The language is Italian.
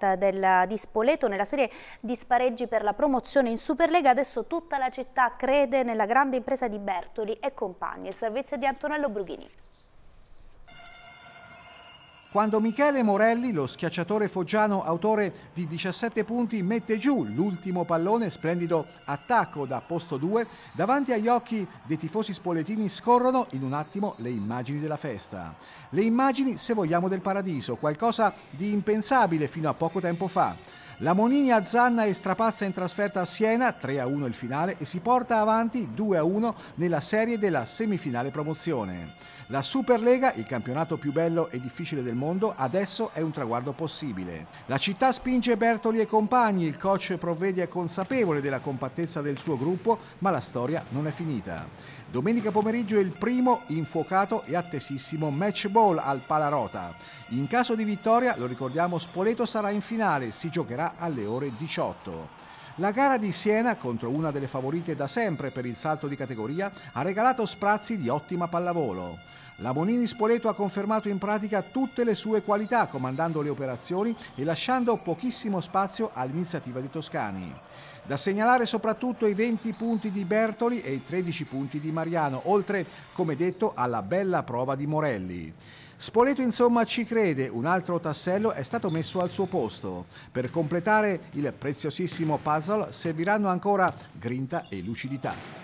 set del, di Spoleto nella serie di spareggi per la promozione in Superlega. Adesso tutta la città crede nella grande impresa di Bertoli e compagni. Il servizio di Antonello Brughini quando Michele Morelli, lo schiacciatore foggiano autore di 17 punti, mette giù l'ultimo pallone, splendido attacco da posto 2, davanti agli occhi dei tifosi spoletini scorrono in un attimo le immagini della festa. Le immagini, se vogliamo, del paradiso, qualcosa di impensabile fino a poco tempo fa. La Monini azzanna e strapazza in trasferta a Siena, 3-1 il finale, e si porta avanti 2-1 nella serie della semifinale promozione. La Superlega, il campionato più bello e difficile del mondo, mondo adesso è un traguardo possibile. La città spinge Bertoli e compagni, il coach provvede è consapevole della compattezza del suo gruppo, ma la storia non è finita. Domenica pomeriggio è il primo infuocato e attesissimo match ball al Palarota. In caso di vittoria, lo ricordiamo, Spoleto sarà in finale, si giocherà alle ore 18. La gara di Siena contro una delle favorite da sempre per il salto di categoria ha regalato sprazzi di ottima pallavolo. La Bonini Spoleto ha confermato in pratica tutte le sue qualità comandando le operazioni e lasciando pochissimo spazio all'iniziativa di Toscani. Da segnalare soprattutto i 20 punti di Bertoli e i 13 punti di Mariano, oltre, come detto, alla bella prova di Morelli. Spoleto insomma ci crede, un altro tassello è stato messo al suo posto. Per completare il preziosissimo puzzle serviranno ancora grinta e lucidità.